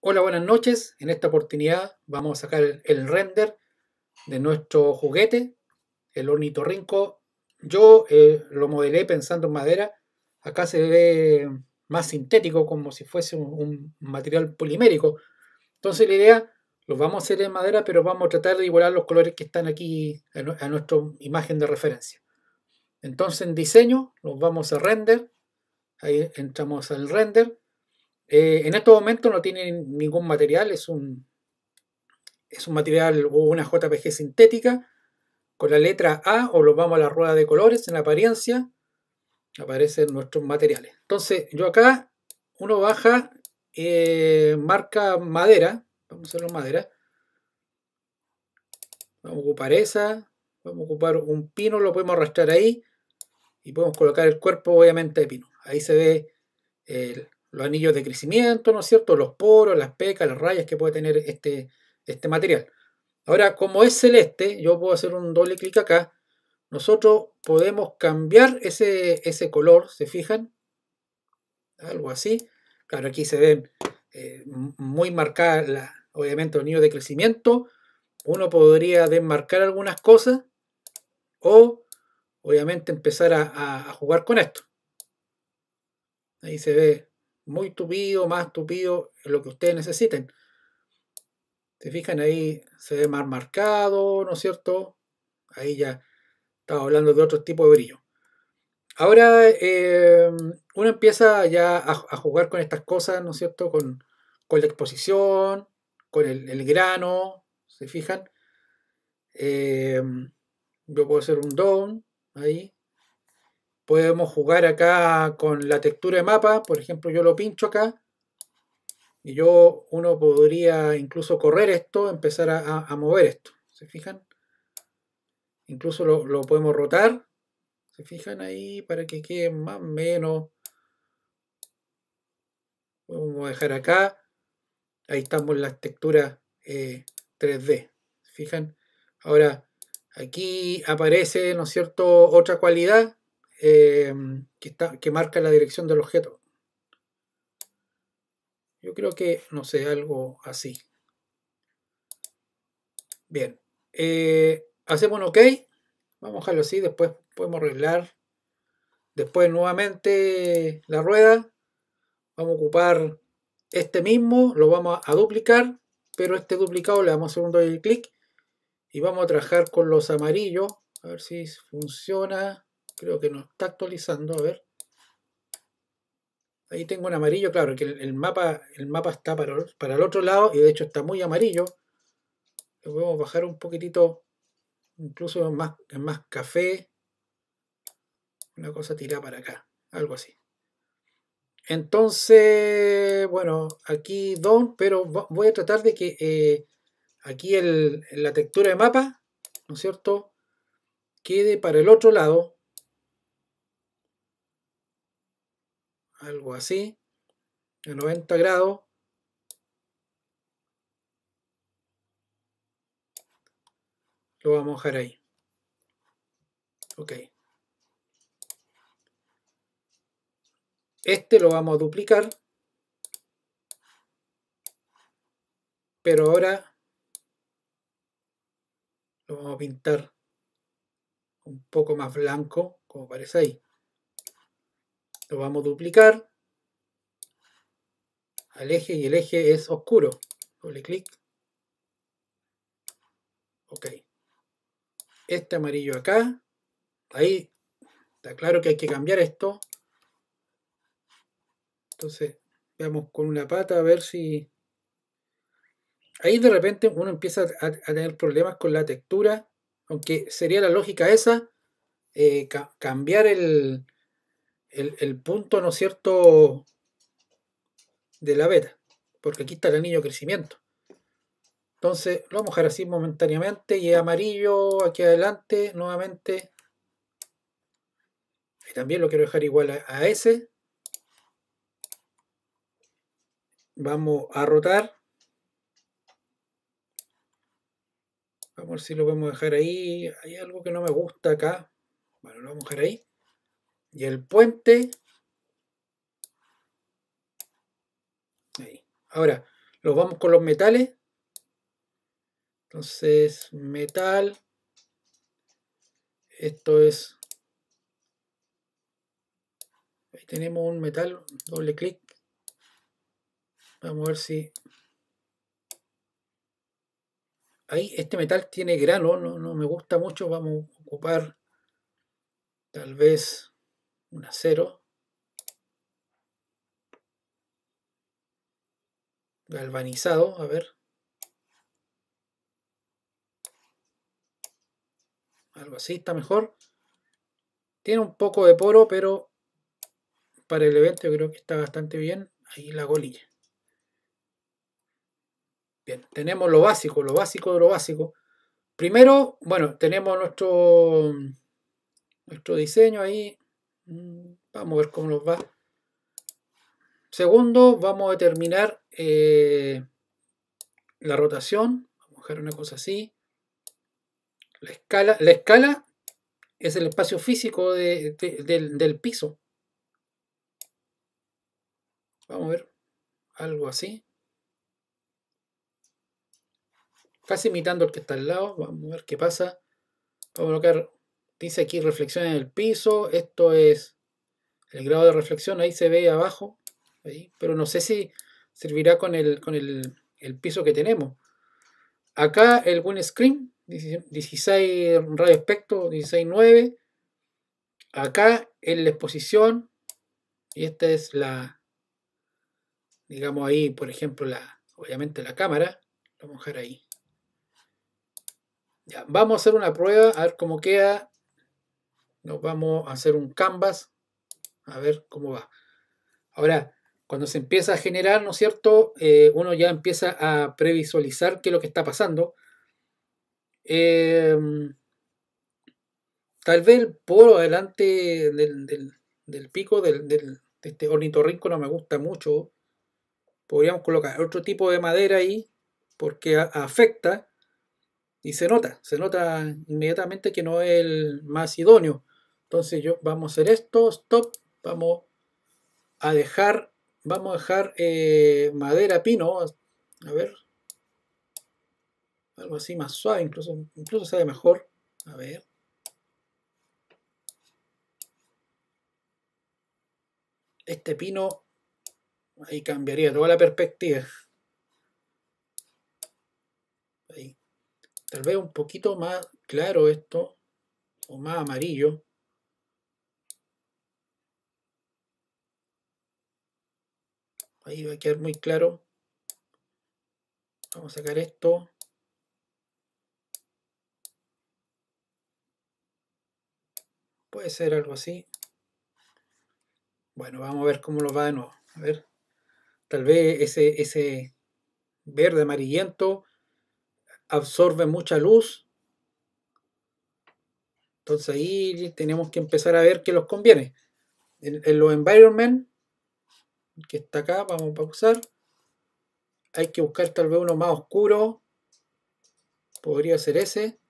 Hola, buenas noches. En esta oportunidad vamos a sacar el render de nuestro juguete, el ornitorrinco. Yo eh, lo modelé pensando en madera. Acá se ve más sintético, como si fuese un, material polimérico. Entonces la idea, lo vamos a hacer en madera, pero vamos a tratar de igualar los colores que están aquí a nuestra imagen de referencia. Entonces en diseño, los vamos a render. Ahí entramos al render eh, en estos momentos no tiene ningún material, es un, es un material o una JPG sintética con la letra A o lo vamos a la rueda de colores en la apariencia aparecen nuestros materiales. Entonces yo acá uno baja eh, marca madera, vamos a hacerlo madera, vamos a ocupar esa, vamos a ocupar un pino, lo podemos arrastrar ahí y podemos colocar el cuerpo obviamente de pino. Ahí se ve el los anillos de crecimiento, ¿no es cierto? Los poros, las pecas, las rayas que puede tener este, este material. Ahora, como es celeste, yo puedo hacer un doble clic acá. Nosotros podemos cambiar ese, color, ¿se fijan? Algo así. Claro, aquí se ven eh, muy marcadas, obviamente, los anillos de crecimiento. Uno podría desmarcar algunas cosas o, obviamente, empezar a jugar con esto. Ahí se ve muy tupido, más tupido, lo que ustedes necesiten. Se fijan ahí, se ve más marcado, ¿no es cierto? Ahí ya estaba hablando de otro tipo de brillo. Ahora em, uno empieza ya a, jugar con estas cosas, ¿no es cierto? Con, con la exposición, con el, grano, ¿se fijan? Em, yo puedo hacer un down ahí, Podemos jugar acá con la textura de mapa. Por ejemplo, yo lo pincho acá. Y yo, uno podría incluso correr esto, empezar a, mover esto. ¿Se fijan? Incluso lo, podemos rotar. ¿Se fijan ahí? Para que quede más o menos. Podemos dejar acá. Ahí estamos las texturas 3D. Eh, ¿Se fijan? Ahora, aquí aparece, ¿no es cierto?, otra cualidad Em, que, está, que marca la dirección del objeto. Yo creo que, no sé, algo así. Bien. Eh, hacemos un OK. Vamos a dejarlo así. Después podemos arreglar. Después nuevamente la rueda. Vamos a ocupar este mismo. Lo vamos a, duplicar. Pero este duplicado le damos segundo clic. Y vamos a trabajar con los amarillos. A ver si funciona. Creo que no está actualizando, a ver. Ahí tengo en amarillo, claro, que el, mapa, el mapa está para, para el otro lado y de hecho está muy amarillo. Lo podemos bajar un poquitito, incluso más, más café. Una cosa tirada para acá, algo así. Entonces, bueno, aquí don, pero voy a tratar de que eh, aquí el, la textura de mapa, ¿no es cierto?, quede para el otro lado algo así, de 90 grados. Lo vamos a dejar ahí. Ok. Este lo vamos a duplicar. Pero ahora lo vamos a pintar un poco más blanco, como parece ahí. Lo vamos a duplicar al eje y el eje es oscuro. Doble clic. Ok. Este amarillo acá. Ahí está claro que hay que cambiar esto. Entonces, veamos con una pata a ver si... Ahí de repente uno empieza a, tener problemas con la textura. Aunque sería la lógica esa, eh, cambiar el, el, punto, ¿no es cierto?, de la beta, porque aquí está el anillo crecimiento. Entonces lo vamos a dejar así momentáneamente y amarillo aquí adelante nuevamente. Y también lo quiero dejar igual a, a ese. Vamos a rotar. Vamos a ver si lo podemos dejar ahí. Hay algo que no me gusta acá. Bueno, lo vamos a dejar ahí y el puente. Ahí. Ahora, los vamos con los metales. Entonces, metal. Esto es. Ahí tenemos un metal, doble clic. Vamos a ver si. Ahí, este metal tiene grano, no, no me gusta mucho. Vamos a ocupar tal vez un acero. Galvanizado, a ver. Algo así, está mejor. Tiene un poco de poro, pero para el evento creo que está bastante bien. Ahí la golilla. Bien, tenemos lo básico, lo básico de lo básico. Primero, bueno, tenemos nuestro, nuestro diseño ahí. Mm, vamos a ver cómo nos va. Segundo, vamos a determinar eh, la rotación. Vamos a dejar una cosa así. La escala, la escala es el espacio físico del, del piso. Vamos a ver. Algo así. Casi imitando el que está al lado. Vamos a ver qué pasa. Vamos a colocar Dice aquí reflexión en el piso. Esto es el grado de reflexión. Ahí se ve abajo. pero no sé si servirá con el, con el, piso que tenemos. Acá el buen screen. 16 radio espectro, 16.9. Acá en la exposición. Y esta es la, digamos ahí, por ejemplo, la, obviamente la cámara. vamos a dejar ahí. vamos a hacer una prueba a ver cómo queda nos vamos a hacer un canvas, a ver cómo va. Ahora, cuando se empieza a generar, ¿no es cierto? Eh, uno ya empieza a previsualizar qué es lo que está pasando. Em, tal vez por adelante del, pico del, de este ornitorrinco no me gusta mucho. Podríamos colocar otro tipo de madera ahí porque afecta y se nota, se nota inmediatamente que no es el más idóneo. Entonces yo vamos a hacer esto, stop, vamos a dejar, vamos a dejar eh, madera pino, a ver, algo así más suave, incluso, incluso sabe mejor, a ver. Este pino, ahí cambiaría toda la perspectiva. Tal vez un poquito más claro esto, o más amarillo. Ahí va a quedar muy claro. Vamos a sacar esto. Puede ser algo así. Bueno, vamos a ver cómo lo va de nuevo. A ver. Tal vez ese, ese verde amarillento absorbe mucha luz. Entonces ahí tenemos que empezar a ver qué los conviene. En, en los environment que está acá, vamos a usar Hay que buscar tal vez uno más oscuro. Podría ser ese.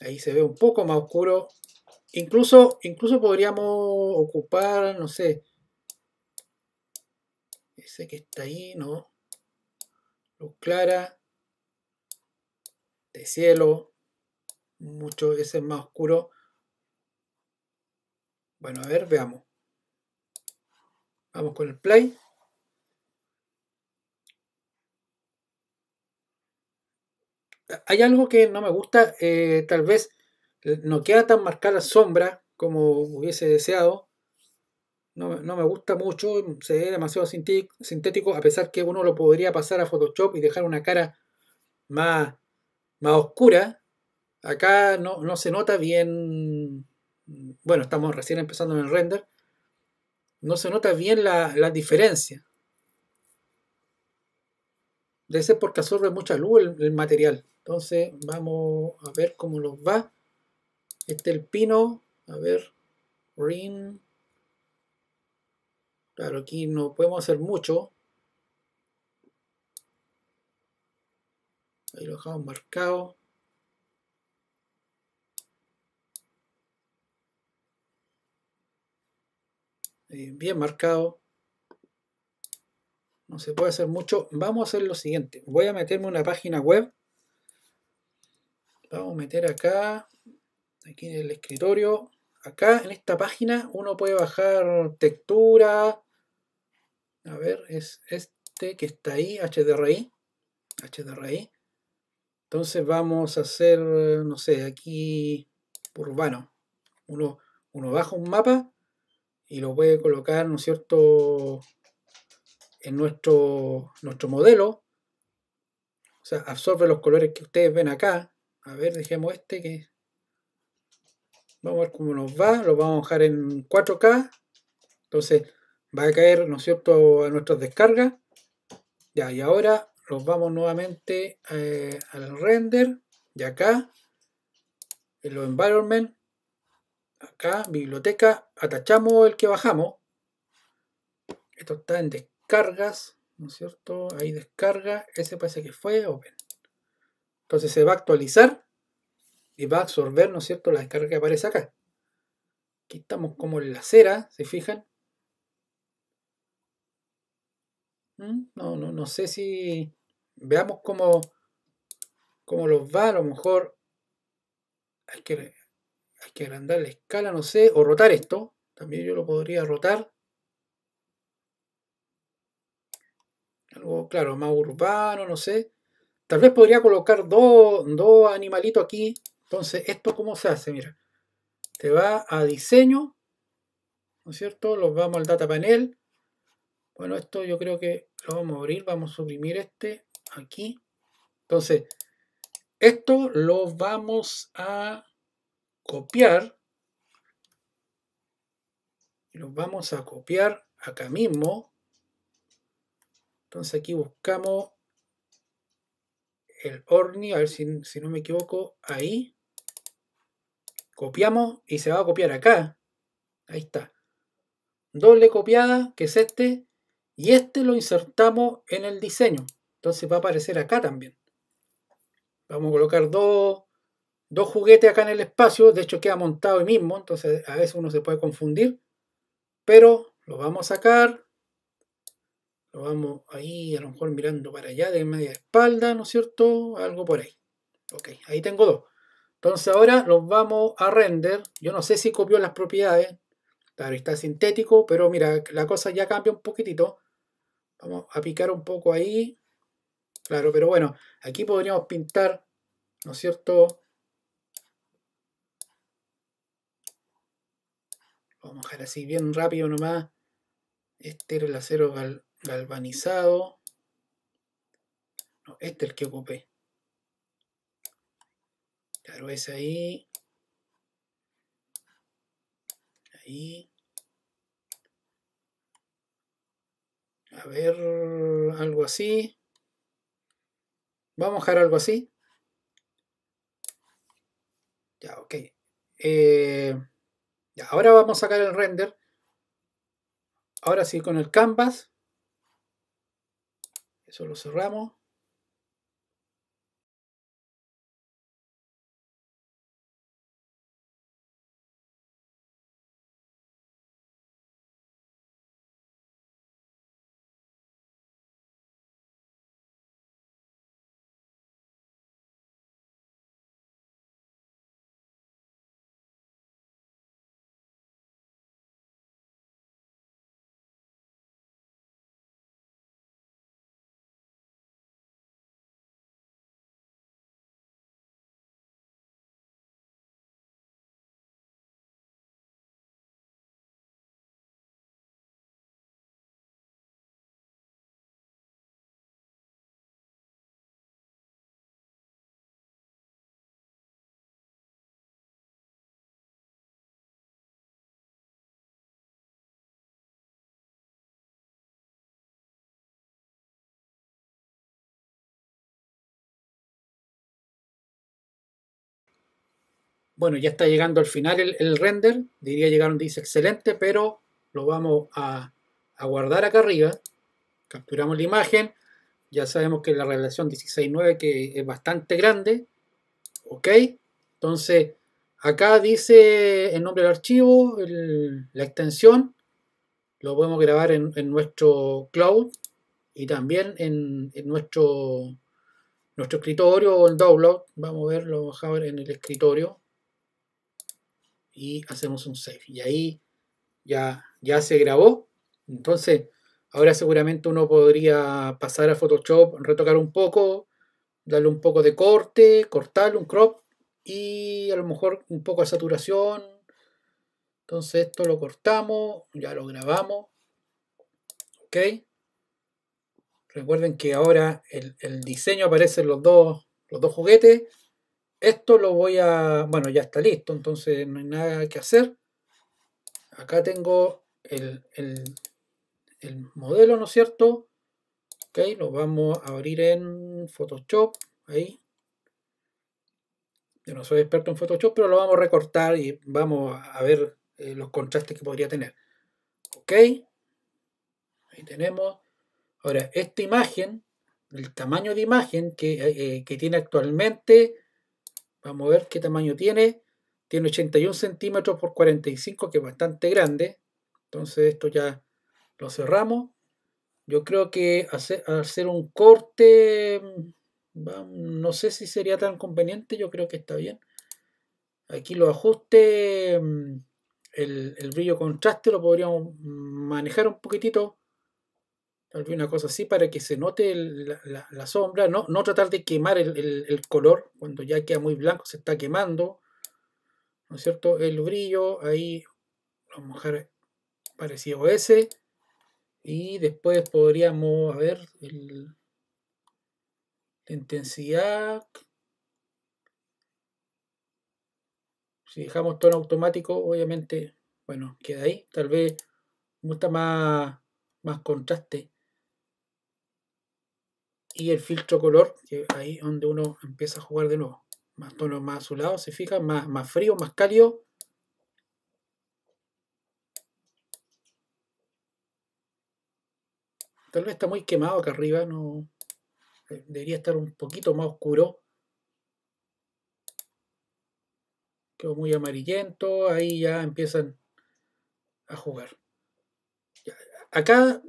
Ahí se ve un poco más oscuro. Incluso, incluso podríamos ocupar, no sé. Ese que está ahí, ¿no? Luz clara. De cielo. Mucho, ese es más oscuro. Bueno, a ver, veamos. Vamos con el play. Hay algo que no me gusta, eh, tal vez no queda tan marcada la sombra como hubiese deseado. No, me gusta mucho, se ve demasiado sintético, a pesar que uno lo podría pasar a Photoshop y dejar una cara más, más oscura. Acá no, no se nota bien, bueno, estamos recién empezando en el render, no se nota bien la, la diferencia. Debe ser porque absorbe mucha luz el, material. Entonces vamos a ver cómo nos va. Este es el pino. A ver. Green. Claro, aquí no podemos hacer mucho. Ahí lo dejamos marcado. Eh, bien marcado. No se puede hacer mucho. Vamos a hacer lo siguiente. Voy a meterme una página web. Vamos a meter acá, aquí en el escritorio. Acá en esta página uno puede bajar textura. A ver, es este que está ahí, HDRI. HDRI. Entonces vamos a hacer, no sé, aquí urbano. Uno, uno baja un mapa y lo puede colocar, ¿no es cierto?, en nuestro, nuestro modelo. O sea, absorbe los colores que ustedes ven acá. A ver, dejemos este que... Vamos a ver cómo nos va. Lo vamos a dejar en 4K. Entonces va a caer, ¿no es cierto?, a nuestras descargas. Ya, y ahora los vamos nuevamente eh, al render. de acá, en los environment, acá, biblioteca, atachamos el que bajamos. Esto está en descargas, ¿no es cierto? Ahí descarga, ese parece que fue open. Entonces se va a actualizar y va a absorber, ¿no es cierto?, la descarga que aparece acá. Aquí estamos como en la cera, ¿se fijan? ¿Mm? No, no, no sé si... Veamos cómo, como los va, a lo mejor hay que hay que agrandar la escala, no sé, o rotar esto. También yo lo podría rotar. Algo, claro, más urbano, no sé. Tal vez podría colocar dos animalitos aquí. Entonces, ¿esto cómo se hace? Mira, te va a diseño, ¿no es cierto? Los vamos al data panel. Bueno, esto yo creo que lo vamos a abrir. Vamos a suprimir este aquí. Entonces, esto lo vamos a copiar y lo vamos a copiar acá mismo. Entonces aquí buscamos el ORNI, a ver si, si no me equivoco, ahí. Copiamos y se va a copiar acá. Ahí está. Doble copiada, que es este. Y este lo insertamos en el diseño. Entonces va a aparecer acá también. Vamos a colocar dos dos juguetes acá en el espacio, de hecho queda montado ahí mismo, entonces a veces uno se puede confundir, pero lo vamos a sacar, lo vamos ahí, a lo mejor mirando para allá, de media espalda, ¿no es cierto? Algo por ahí. Ok, ahí tengo dos. Entonces ahora los vamos a render. Yo no sé si copió las propiedades. Claro, está sintético, pero mira, la cosa ya cambia un poquitito. Vamos a picar un poco ahí. Claro, pero bueno, aquí podríamos pintar, ¿no es cierto? vamos a dejar así bien rápido nomás. Este era el acero galvanizado. No, este es el que ocupé. Claro, es ahí. Ahí. A ver, algo así. Vamos a dejar algo así. Ya, ok. Eh, ahora vamos a sacar el render. Ahora sí, con el canvas. Eso lo cerramos. Bueno, ya está llegando al final el, render. Diría llegaron, dice excelente, pero lo vamos a, guardar acá arriba. Capturamos la imagen. Ya sabemos que la relación 16.9 que es bastante grande. Ok. Entonces, acá dice el nombre del archivo, la extensión. Lo podemos grabar en, nuestro cloud y también en, nuestro, escritorio o el download. Vamos a verlo en el escritorio y hacemos un save. Y ahí ya, ya se grabó. Entonces, ahora seguramente uno podría pasar a Photoshop, retocar un poco, darle un poco de corte, cortar un crop y a lo mejor un poco de saturación. Entonces esto lo cortamos, ya lo grabamos. ¿Ok? Recuerden que ahora el, diseño aparece los dos, los dos juguetes. Esto lo voy a... Bueno, ya está listo, entonces no hay nada que hacer. Acá tengo el, modelo, ¿no es cierto? Ok, lo vamos a abrir en Photoshop. Ahí. Yo no soy experto en Photoshop, pero lo vamos a recortar y vamos a ver eh, los contrastes que podría tener. Ok. Ahí tenemos. Ahora, esta imagen, el tamaño de imagen que, eh, eh, que tiene actualmente Vamos a ver qué tamaño tiene. Tiene 81 centímetros por 45, que es bastante grande. Entonces esto ya lo cerramos. Yo creo que hacer, un corte, mm, no sé si sería tan conveniente, yo creo que está bien. Aquí lo ajuste mm, el brillo contraste lo podríamos manejar un poquitito tal vez una cosa así, para que se note la, sombra, no, tratar de quemar el, color, cuando ya queda muy blanco se está quemando, ¿no es cierto? El brillo, ahí vamos a parecido a ese, y después podríamos, a ver, la intensidad, si dejamos tono automático, obviamente, bueno, queda ahí, tal vez gusta más, más contraste y el filtro color, que ahí es donde uno empieza a jugar de nuevo. Más tonos más azulados, se fijan, más, más frío, más cálido. Tal vez está muy quemado acá arriba, no eh, debería estar un poquito más oscuro. Quedó muy amarillento, ahí ya empiezan a jugar. Acá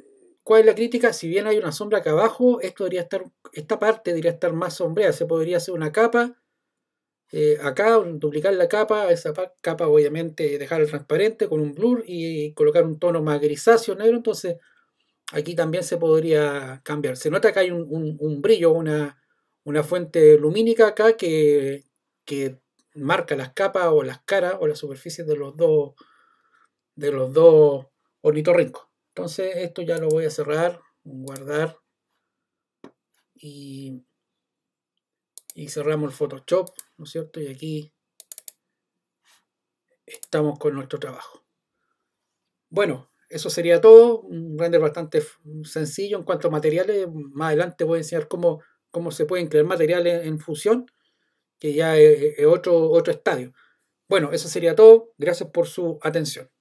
¿Cuál es la crítica? Si bien hay una sombra acá abajo, esto debería estar, esta parte debería estar más sombreada. Se podría hacer una capa eh, acá, duplicar la capa, esa capa obviamente dejarla transparente con un blur y colocar un tono más grisáceo negro. Entonces aquí también se podría cambiar. Se nota que hay un, brillo, una, fuente lumínica acá que, marca las capas o las caras o las superficies de los dos, de los dos ornitorrincos. Entonces esto ya lo voy a cerrar, guardar y, cerramos el Photoshop, ¿no es cierto? Y aquí estamos con nuestro trabajo. Bueno, eso sería todo. Un render bastante sencillo en cuanto a materiales. Más adelante voy a enseñar cómo, cómo se pueden crear materiales en fusión, que ya es, otro, otro estadio. Bueno, eso sería todo. Gracias por su atención.